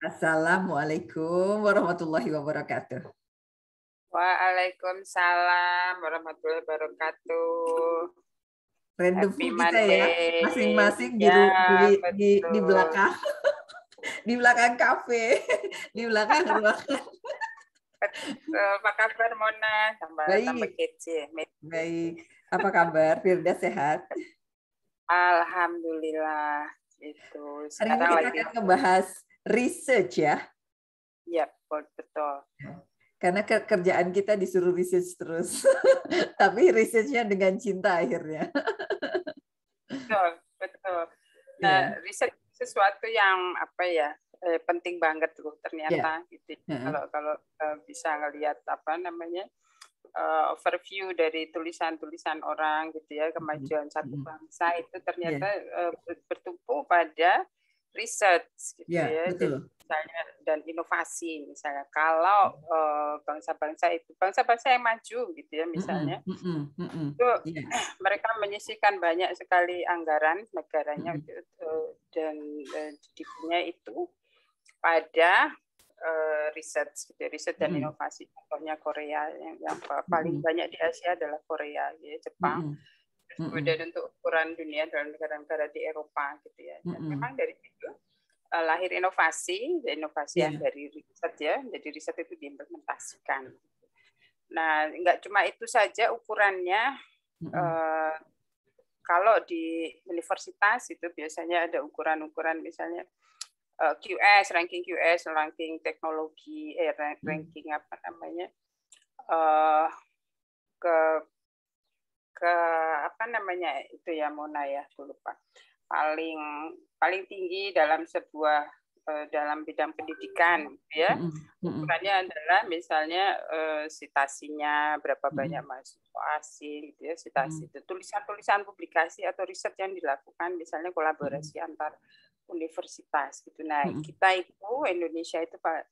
Assalamualaikum warahmatullahi wabarakatuh. Waalaikumsalam warahmatullahi wabarakatuh. Random Happy kita ya, Monday. ya, masing-masing ya, di, di, di belakang, di belakang kafe, di belakang ruangan. Apa kabar Mona? Tambah, Baik. tambah kece. Baik. Apa kabar? Firda sehat? Alhamdulillah. Itu. Hari ini kita lagi. akan ngebahas research ya. Iya, betul. Karena kerjaan kita disuruh research terus. Tapi researchnya dengan cinta akhirnya. betul, betul. Nah, iya. research sesuatu yang apa ya eh, penting banget tuh ternyata yeah. gitu. Kalau kalau uh, bisa ngelihat apa namanya uh, overview dari tulisan-tulisan orang gitu ya mm-hmm. kemajuan mm -hmm. satu mm-hmm. bangsa itu ternyata yeah. Iya. uh, bertumpu pada riset gitu ya, ya. betul. misalnya dan inovasi misalnya kalau eh, bangsa-bangsa uh, itu bangsa-bangsa yang maju gitu ya misalnya mm -mm, mm -mm, itu yeah. Iya. mereka menyisihkan banyak sekali anggaran negaranya mm gitu, eh, dan uh, itu pada riset gitu, ya, riset dan inovasi contohnya Korea yang, yang paling mm hmm banyak di Asia adalah Korea ya Jepang mm hmm kemudian mm -hmm. untuk ukuran dunia dalam negara-negara di Eropa gitu ya. Dan mm -hmm. Memang dari situ uh, lahir inovasi, inovasi yeah. yang iya. dari riset ya, jadi riset itu diimplementasikan. Nah, nggak cuma itu saja ukurannya. Mm -hmm. uh, kalau di universitas itu biasanya ada ukuran-ukuran misalnya uh, eh, QS, ranking QS, ranking teknologi, eh, mm. ranking apa namanya, uh, ke ke apa namanya itu ya Mona ya, aku lupa. Paling paling tinggi dalam sebuah eh, dalam bidang pendidikan gitu ya ukurannya adalah misalnya eh, sitasinya berapa banyak mahasiswa asing gitu ya sitasi itu tulisan-tulisan publikasi atau riset yang dilakukan misalnya kolaborasi antar universitas gitu nah kita itu Indonesia itu pak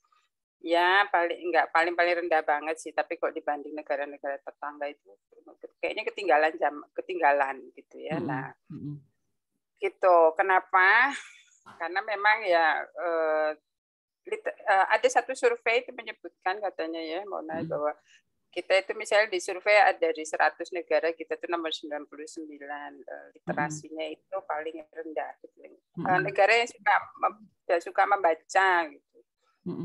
Ya, paling enggak paling-paling rendah banget sih, tapi kok dibanding negara-negara tetangga itu kayaknya ketinggalan jam ketinggalan gitu ya. Nah, mm -hmm. gitu. Kenapa? Karena memang ya uh, ada satu survei itu menyebutkan katanya ya, Mona mm -hmm. bahwa kita itu misalnya di survei ada dari 100 negara kita itu nomor 99 eh, literasinya hmm. itu paling rendah gitu. Hmm. Negara yang suka suka membaca gitu.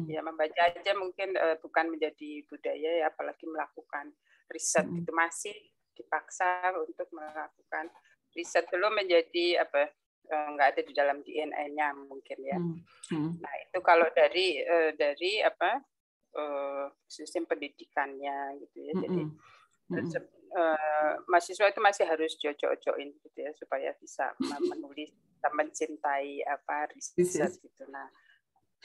Ya membaca aja mungkin uh, bukan menjadi budaya ya apalagi melakukan riset mm itu masih dipaksa untuk melakukan riset dulu menjadi apa eh, nggak ada di dalam DNA-nya mungkin ya. Mm-hmm. Nah itu kalau dari uh, dari apa sistem pendidikannya gitu ya. Jadi hmm mahasiswa itu masih harus cocok-cocokin gitu ya supaya bisa menulis bisa mencintai apa riset gitu. Nah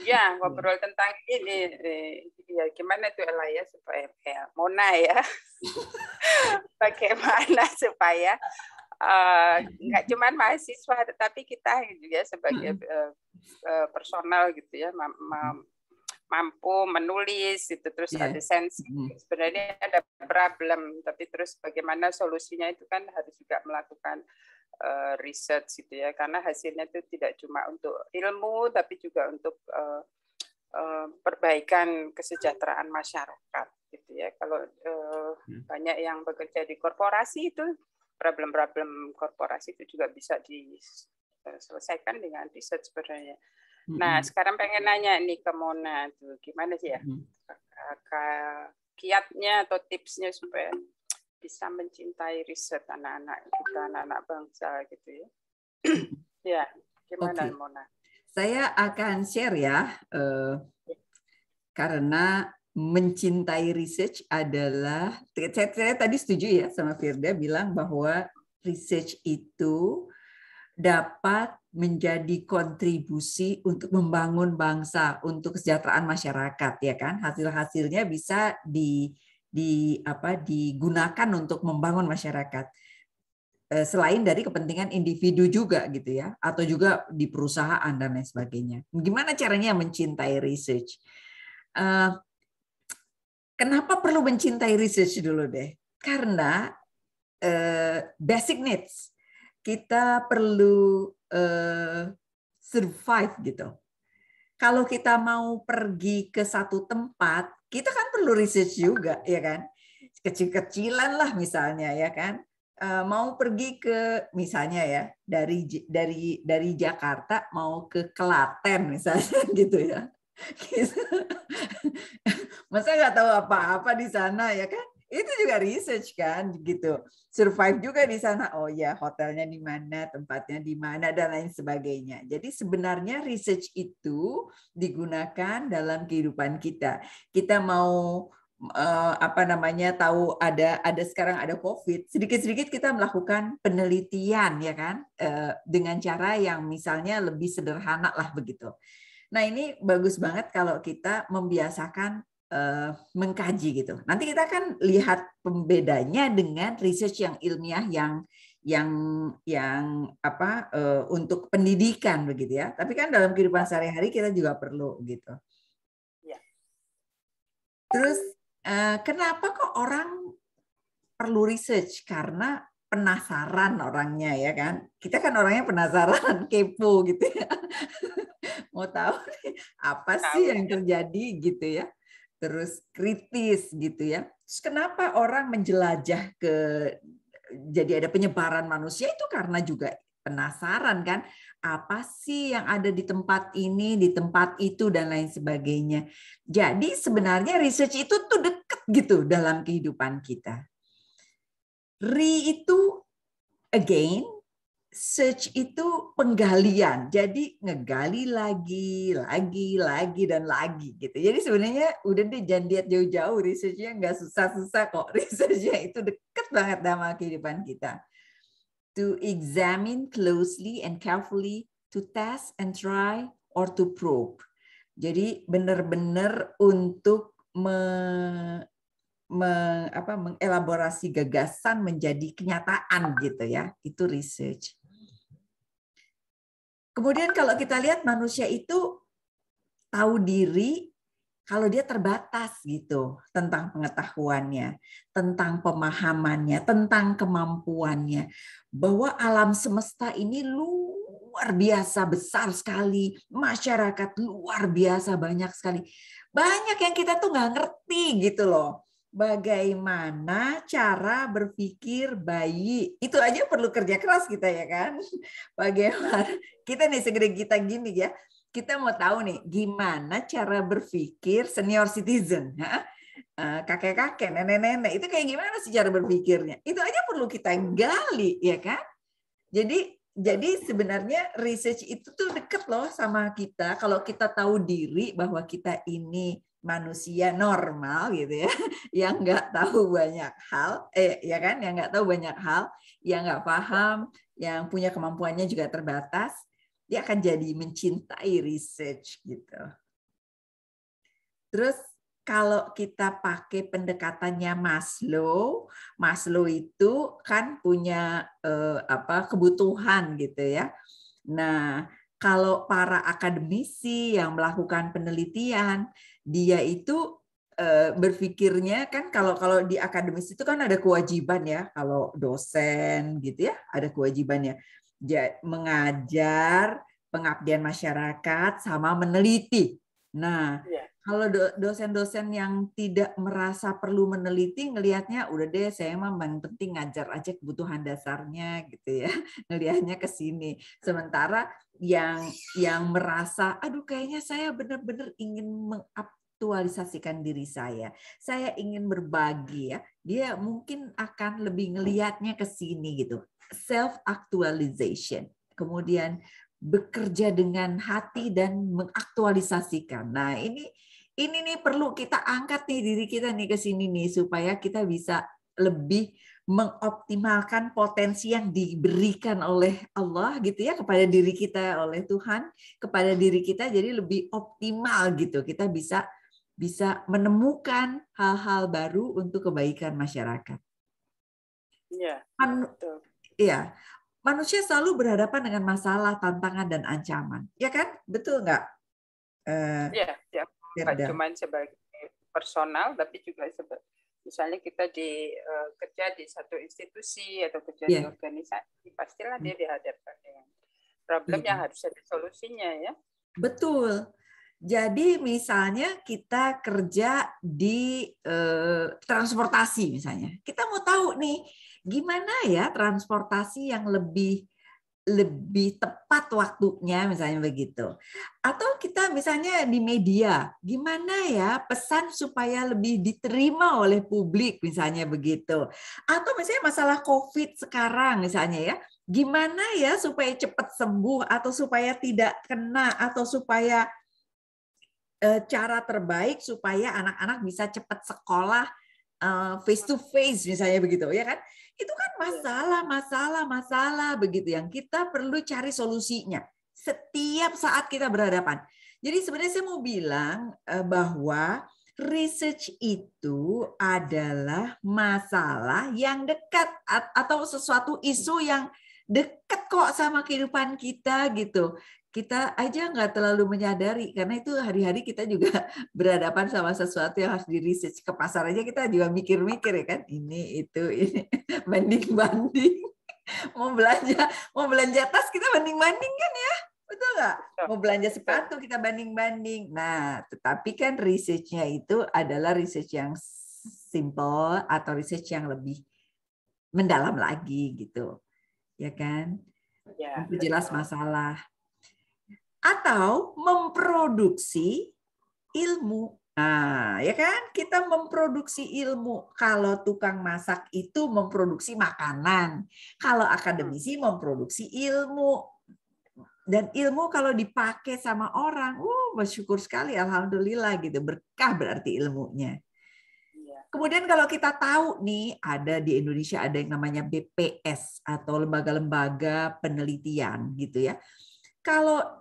Ya, iya. ngobrol tentang ini, eh, ya gimana tuh Ella ya supaya ya, Mona ya, bagaimana supaya eh, nggak uh, cuma mahasiswa tetapi kita juga sebagai uh, personal gitu ya mampu menulis itu terus yeah. ada sense. sebenarnya ada problem tapi terus bagaimana solusinya itu kan harus juga melakukan uh, eh, riset gitu ya karena hasilnya itu tidak cuma untuk ilmu tapi juga untuk uh, uh, perbaikan kesejahteraan masyarakat gitu ya kalau uh, banyak yang bekerja di korporasi itu problem-problem korporasi itu juga bisa diselesaikan dengan riset sebenarnya nah hmm. sekarang pengen nanya nih ke Mona tuh gimana sih ya hmm. kiatnya atau tipsnya supaya bisa mencintai riset anak-anak kita, anak-anak bangsa gitu ya. ya, gimana okay. Mona? Saya akan share ya, uh, karena mencintai riset adalah, saya, saya tadi setuju ya sama Firda bilang bahwa riset itu dapat menjadi kontribusi untuk membangun bangsa, untuk kesejahteraan masyarakat, ya kan? Hasil-hasilnya bisa di di apa digunakan untuk membangun masyarakat eh, selain dari kepentingan individu juga gitu ya atau juga di perusahaan dan lain sebagainya gimana caranya mencintai research eh, kenapa perlu mencintai research dulu deh karena eh, basic needs kita perlu survive gitu kalau kita mau pergi ke satu tempat kita kan perlu research juga ya kan kecil-kecilan lah misalnya ya kan eh, mau pergi ke misalnya ya dari dari dari Jakarta mau ke Kelaten misalnya gitu ya gitu. masa nggak tahu apa-apa di sana ya kan itu juga research kan gitu survive juga di sana oh ya hotelnya di mana tempatnya di mana dan lain sebagainya jadi sebenarnya research itu digunakan dalam kehidupan kita kita mau eh, apa namanya tahu ada ada sekarang ada covid sedikit sedikit kita melakukan penelitian ya kan eh, dengan cara yang misalnya lebih sederhana lah begitu Nah, ini bagus banget kalau kita membiasakan Eh, mengkaji gitu. Nanti kita akan lihat pembedanya dengan research yang ilmiah yang yang yang apa eh, untuk pendidikan begitu ya. Tapi kan dalam kehidupan sehari-hari kita juga perlu gitu. Ya. Terus eh, kenapa kok orang perlu research? Karena penasaran orangnya ya kan. Kita kan orangnya penasaran, kepo gitu ya. Mau tahu nih, apa sih yang ya. terjadi gitu ya terus kritis gitu ya. Terus kenapa orang menjelajah ke jadi ada penyebaran manusia itu karena juga penasaran kan apa sih yang ada di tempat ini, di tempat itu dan lain sebagainya. Jadi sebenarnya research itu tuh deket gitu dalam kehidupan kita. Re itu again search itu penggalian. Jadi ngegali lagi, lagi, lagi dan lagi gitu. Jadi sebenarnya udah deh jangan lihat jauh-jauh researchnya nggak susah-susah kok. Researchnya itu deket banget sama kehidupan kita. To examine closely and carefully, to test and try or to probe. Jadi benar-benar untuk meng, apa, mengelaborasi gagasan menjadi kenyataan gitu ya. Itu research. Kemudian kalau kita lihat manusia itu tahu diri kalau dia terbatas gitu tentang pengetahuannya, tentang pemahamannya, tentang kemampuannya bahwa alam semesta ini luar biasa besar sekali, masyarakat luar biasa banyak sekali. Banyak yang kita tuh nggak ngerti gitu loh bagaimana cara berpikir bayi. Itu aja perlu kerja keras kita ya kan. Bagaimana kita nih segede kita gini ya. Kita mau tahu nih gimana cara berpikir senior citizen. Ya? Eh, kakek-kakek, nenek-nenek itu kayak gimana sih cara berpikirnya? Itu aja perlu kita gali ya kan. Jadi jadi sebenarnya research itu tuh deket loh sama kita kalau kita tahu diri bahwa kita ini manusia normal gitu ya yang nggak tahu banyak hal eh ya kan yang nggak tahu banyak hal yang nggak paham yang punya kemampuannya juga terbatas dia akan jadi mencintai research gitu terus kalau kita pakai pendekatannya Maslow, Maslow itu kan punya eh, apa kebutuhan gitu ya. Nah, kalau para akademisi yang melakukan penelitian dia itu eh, berpikirnya kan kalau kalau di akademisi itu kan ada kewajiban ya kalau dosen gitu ya ada kewajibannya mengajar pengabdian masyarakat sama meneliti nah iya. kalau dosen-dosen yang tidak merasa perlu meneliti ngelihatnya udah deh saya yang penting ngajar aja kebutuhan dasarnya gitu ya ngelihatnya ke sini sementara yang yang merasa aduh kayaknya saya benar-benar ingin mengaktualisasikan diri saya. Saya ingin berbagi ya. Dia mungkin akan lebih ngelihatnya ke sini gitu. Self actualization. Kemudian bekerja dengan hati dan mengaktualisasikan. Nah, ini ini nih perlu kita angkat nih diri kita nih ke sini nih supaya kita bisa lebih mengoptimalkan potensi yang diberikan oleh Allah gitu ya kepada diri kita oleh Tuhan kepada diri kita jadi lebih optimal gitu kita bisa bisa menemukan hal-hal baru untuk kebaikan masyarakat. Iya. Man ya, manusia selalu berhadapan dengan masalah, tantangan dan ancaman. Ya kan? Betul nggak? Eh, iya, uh, ya, ya. cuma sebagai personal tapi juga sebagai misalnya kita di uh, kerja di satu institusi atau kerja yeah. di iya. organisasi pastilah dia hmm. dihadapkan dengan problem yeah. yang hmm. harus ada solusinya ya betul jadi misalnya kita kerja di eh, transportasi misalnya, kita mau tahu nih gimana ya transportasi yang lebih lebih tepat waktunya misalnya begitu. Atau kita misalnya di media, gimana ya pesan supaya lebih diterima oleh publik misalnya begitu. Atau misalnya masalah Covid sekarang misalnya ya, gimana ya supaya cepat sembuh atau supaya tidak kena atau supaya eh, cara terbaik supaya anak-anak bisa cepat sekolah face to face misalnya begitu ya kan itu kan iya. masalah masalah masalah begitu yang kita perlu cari solusinya setiap saat kita berhadapan jadi sebenarnya saya mau bilang eh, bahwa research itu adalah masalah yang dekat atau sesuatu isu yang dekat kok sama kehidupan kita gitu kita aja nggak terlalu menyadari karena itu hari-hari kita juga berhadapan sama sesuatu yang harus di research ke pasar aja kita juga mikir-mikir ya kan ini itu ini banding-banding mau belanja mau belanja tas kita banding-banding kan ya betul nggak mau belanja sepatu kita banding-banding nah tetapi kan researchnya itu adalah research yang simple atau research yang lebih mendalam lagi gitu ya kan ya, jelas masalah atau memproduksi ilmu. Nah, ya kan? Kita memproduksi ilmu. Kalau tukang masak itu memproduksi makanan. Kalau akademisi hmm. memproduksi ilmu. Dan ilmu kalau dipakai sama orang, uh, bersyukur sekali, alhamdulillah gitu. Berkah berarti ilmunya. Iya. Kemudian kalau kita tahu nih ada di Indonesia ada yang namanya BPS atau lembaga-lembaga penelitian gitu ya. Kalau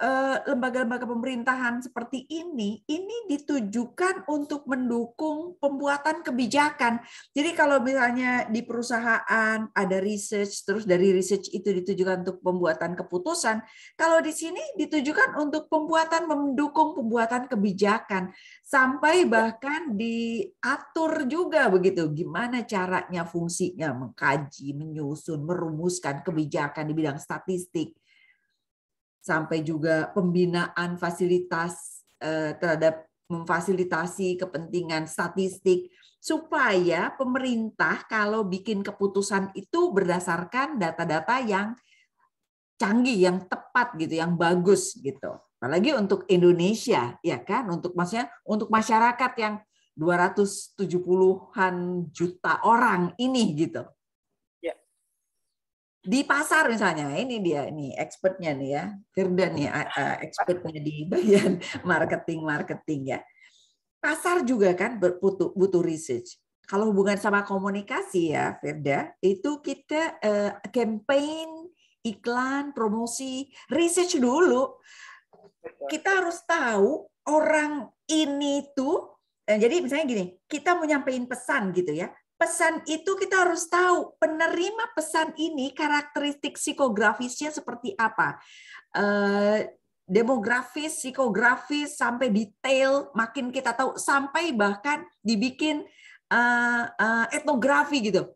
Eh, lembaga-lembaga pemerintahan seperti ini ini ditujukan untuk mendukung pembuatan kebijakan. Jadi kalau misalnya di perusahaan ada research terus dari research itu ditujukan untuk pembuatan keputusan, kalau di sini ditujukan untuk pembuatan mendukung pembuatan kebijakan sampai ya. bahkan diatur juga begitu gimana caranya fungsinya mengkaji, menyusun, merumuskan kebijakan di bidang statistik sampai juga pembinaan fasilitas eh, terhadap memfasilitasi kepentingan statistik supaya pemerintah kalau bikin keputusan itu berdasarkan data-data yang canggih, yang tepat gitu, yang bagus gitu. Apalagi untuk Indonesia, ya kan? Untuk maksudnya untuk masyarakat yang 270-an juta orang ini gitu di pasar misalnya ini dia nih expertnya nih ya Firda nih iya. eh, eh, expertnya di bagian marketing marketing ya pasar juga kan butuh butuh research kalau hubungan sama komunikasi ya Firda itu kita eh, campaign iklan promosi research dulu kita harus tahu orang ini tuh jadi misalnya gini kita mau nyampein pesan gitu ya pesan itu kita harus tahu penerima pesan ini karakteristik psikografisnya seperti apa. Eh, demografis, psikografis, sampai detail, makin kita tahu, sampai bahkan dibikin eh, eh, etnografi gitu.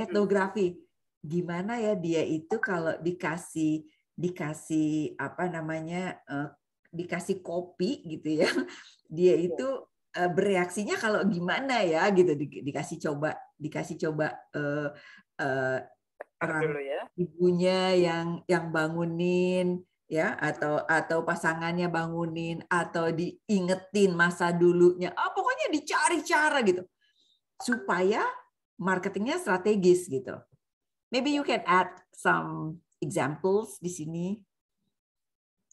Etnografi. Gimana ya dia itu kalau dikasih dikasih apa namanya dikasih kopi gitu ya. Dia iya. itu Eh, bereaksinya kalau gimana ya gitu di, dikasih coba dikasih coba uh, uh, orang Dulu ya. ibunya yang yang bangunin ya atau atau pasangannya bangunin atau diingetin masa dulunya oh, pokoknya dicari cara gitu supaya marketingnya strategis gitu maybe you can add some examples di sini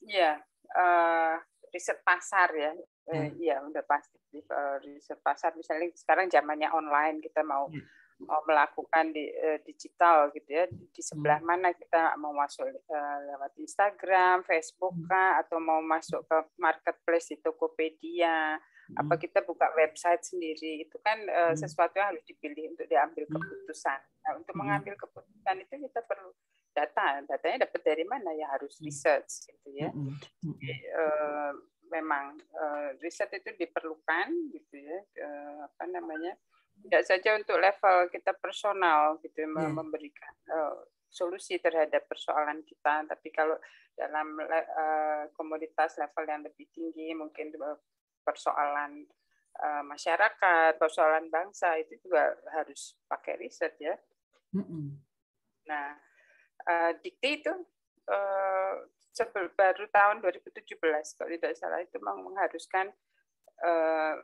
ya yeah, uh, riset pasar ya iya iya udah pasti uh, riset pasar misalnya sekarang zamannya online kita mau hmm. mau melakukan di uh, digital gitu ya di sebelah hmm. mana kita mau masuk uh, lewat Instagram, Facebook kah atau mau masuk ke marketplace di Tokopedia apa kita buka website sendiri itu kan uh, sesuatu yang harus dipilih untuk diambil keputusan nah, untuk mengambil keputusan itu kita perlu data datanya dapat dari mana ya harus research gitu ya Jadi, uh, memang uh, riset itu diperlukan gitu ya uh, apa namanya tidak saja untuk level kita personal gitu yeah. Hmm. memberikan uh, solusi terhadap persoalan kita tapi kalau dalam uh, komoditas level yang lebih tinggi mungkin persoalan uh, masyarakat persoalan bangsa itu juga harus pakai riset ya mm -mm. nah uh, dikti itu uh, baru tahun 2017 kalau tidak salah itu memang mengharuskan uh,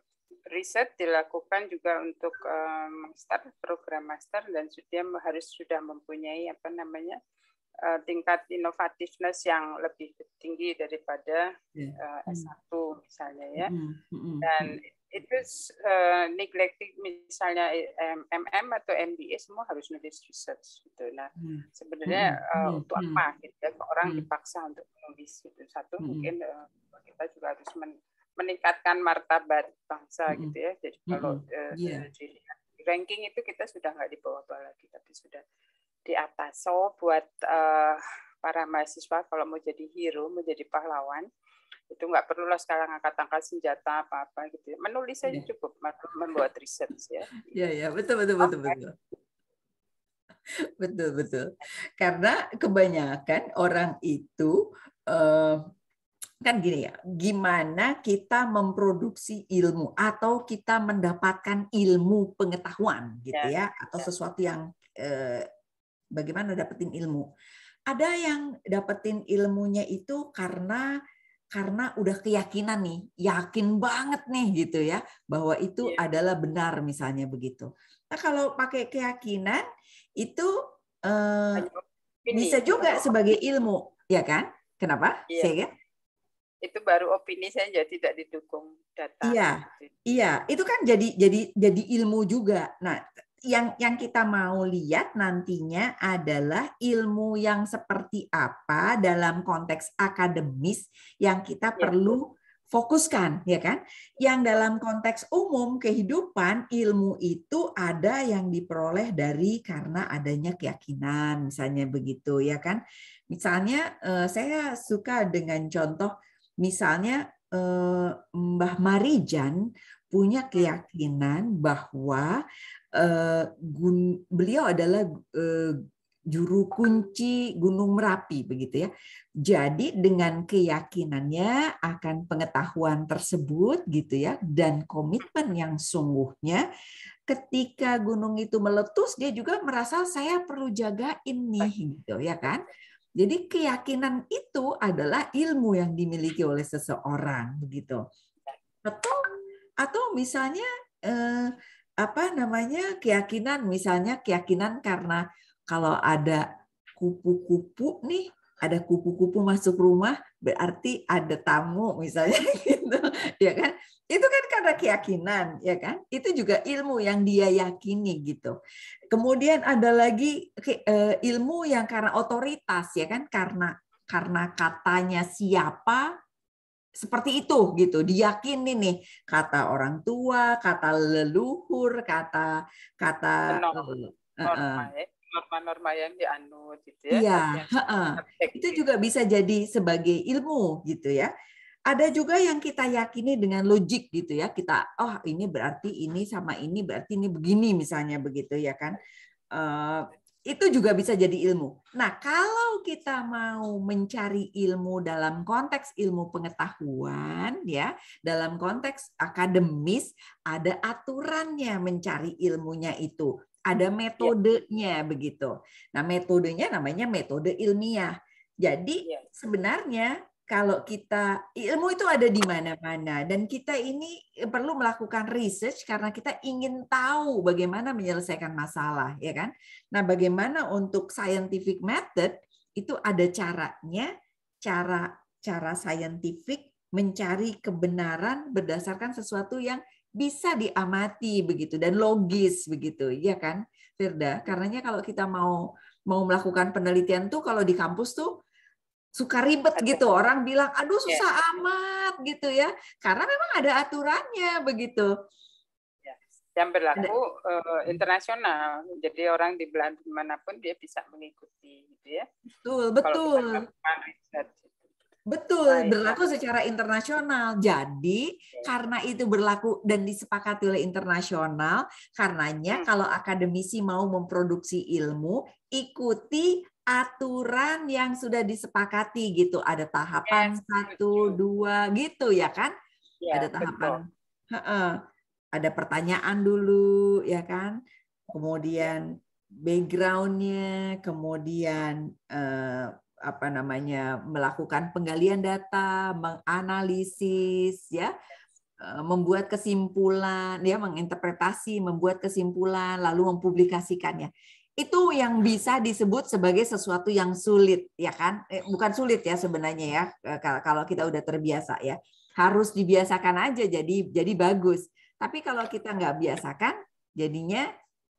riset dilakukan juga untuk um, master program master dan sudah harus sudah mempunyai apa namanya uh, tingkat inovativeness yang lebih tinggi daripada uh, iya. hmm. S1 misalnya ya hmm. Hmm. dan itu uh, neglecting misalnya MM atau MBA semua harus nulis research gitu. Nah hmm. sebenarnya hmm. Uh, hmm. untuk hmm. apa gitu ya? orang hmm. dipaksa untuk menulis itu Satu hmm. mungkin uh, kita juga harus men meningkatkan martabat bangsa hmm. gitu ya. Jadi hmm. kalau uh, yeah. di ranking itu kita sudah nggak di bawah-bawah lagi tapi sudah di atas. So buat uh, para mahasiswa kalau mau jadi hero, mau jadi pahlawan, itu nggak perlu lah sekarang angkat-angkat senjata apa-apa gitu ya. menulis saja yeah. cukup membuat riset ya ya yeah, yeah. betul betul betul okay. betul betul betul karena kebanyakan orang itu eh, kan gini ya gimana kita memproduksi ilmu atau kita mendapatkan ilmu pengetahuan gitu ya, ya, ya. atau sesuatu yang eh, bagaimana dapetin ilmu ada yang dapetin ilmunya itu karena karena udah keyakinan nih, yakin banget nih gitu ya bahwa itu yeah. adalah benar misalnya begitu. Nah kalau pakai keyakinan itu eh, bisa juga sebagai ilmu, ya kan? Kenapa? Yeah. kan? Itu baru opini saja tidak didukung data. Iya, gitu. iya. Itu kan jadi jadi jadi ilmu juga. Nah yang yang kita mau lihat nantinya adalah ilmu yang seperti apa dalam konteks akademis yang kita ya. perlu fokuskan ya kan yang dalam konteks umum kehidupan ilmu itu ada yang diperoleh dari karena adanya keyakinan misalnya begitu ya kan misalnya eh, saya suka dengan contoh misalnya eh, Mbah Marijan punya hmm. keyakinan bahwa eh, beliau adalah eh, juru kunci Gunung Merapi begitu ya. Jadi dengan keyakinannya akan pengetahuan tersebut gitu ya dan komitmen yang sungguhnya ketika gunung itu meletus dia juga merasa saya perlu jaga ini gitu ya kan. Jadi keyakinan itu adalah ilmu yang dimiliki oleh seseorang begitu. Betul atau misalnya eh, apa namanya keyakinan misalnya keyakinan karena kalau ada kupu-kupu nih ada kupu-kupu masuk rumah berarti ada tamu misalnya gitu ya kan itu kan karena keyakinan ya kan itu juga ilmu yang dia yakini gitu kemudian ada lagi eh, ilmu yang karena otoritas ya kan karena karena katanya siapa seperti itu gitu diyakini nih kata orang tua kata leluhur kata kata norma, eh, norma eh, ya, yang dianut gitu ya. Iya, uh, itu ya. juga bisa jadi sebagai ilmu gitu ya. Ada juga yang kita yakini dengan logik gitu ya. Kita oh ini berarti ini sama ini berarti ini begini misalnya begitu ya kan. Uh, itu juga bisa jadi ilmu. Nah, kalau kita mau mencari ilmu dalam konteks ilmu pengetahuan ya, dalam konteks akademis ada aturannya mencari ilmunya itu, ada ya. metodenya ya. begitu. Nah, metodenya namanya metode ilmiah. Jadi ya. sebenarnya kalau kita ilmu itu ada di mana-mana dan kita ini perlu melakukan research karena kita ingin tahu bagaimana menyelesaikan masalah ya kan. Nah, bagaimana untuk scientific method itu ada caranya, cara cara scientific mencari kebenaran berdasarkan sesuatu yang bisa diamati begitu dan logis begitu, ya kan? Firda, karenanya kalau kita mau mau melakukan penelitian tuh kalau di kampus tuh suka ribet gitu orang bilang aduh iya. susah yeah. amat gitu ya karena memang ada aturannya begitu yang berlaku uh, internasional jadi orang di Belanda manapun dia bisa mengikuti gitu ya betul betul gitu. betul berlaku secara internasional jadi iya. karena itu berlaku dan disepakati oleh internasional karenanya hmm. kalau akademisi mau memproduksi ilmu ikuti aturan yang sudah disepakati gitu. Ada tahapan yes, satu, betul. dua gitu ya kan? Yeah, ada tahapan. Ada pertanyaan dulu ya kan? Kemudian backgroundnya, kemudian eh, apa namanya melakukan penggalian data, menganalisis ya eh, membuat kesimpulan, ya menginterpretasi, membuat kesimpulan, lalu mempublikasikannya itu yang bisa disebut sebagai sesuatu yang sulit ya kan eh, bukan sulit ya sebenarnya ya eh, kalau kita udah terbiasa ya harus dibiasakan aja jadi jadi bagus tapi kalau kita nggak biasakan jadinya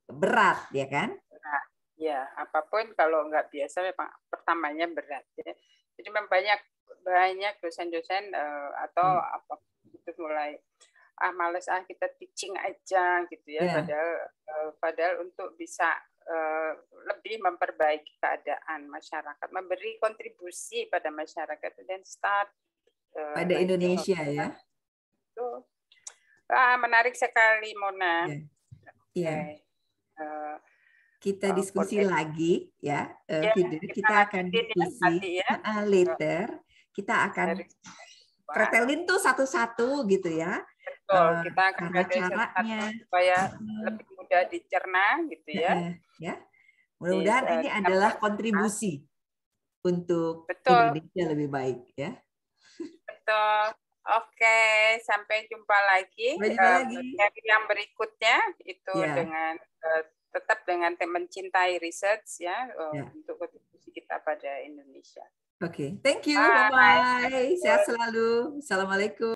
berat ya kan berat ya apapun kalau nggak biasa memang pertamanya berat ya jadi memang banyak banyak dosen-dosen uh, atau hmm. apa itu mulai ah males ah kita teaching aja gitu ya yeah. padahal uh, padahal untuk bisa Eh, lebih memperbaiki keadaan masyarakat, memberi kontribusi pada masyarakat dan start uh, pada Indonesia itu. ya. Itu menarik sekali Mona. ya Uh, kita diskusi podcast. lagi ya, uh, kita, kita akan diskusi ya. later kita akan pretelin tuh satu-satu gitu ya Betul, uh, kita akan cara caranya supaya lebih mudah dicerna gitu ya. Uh, ya. Mudah-mudahan ini uh, adalah kontribusi uh, untuk betul. Indonesia lebih baik ya. Betul. Oke, sampai jumpa lagi. Sampai jumpa lagi. Uh, yang berikutnya itu yeah. dengan uh, tetap dengan mencintai research ya uh, yeah. untuk kontribusi kita pada Indonesia. Oke, okay. thank you. Bye bye. Sehat selalu. Assalamualaikum.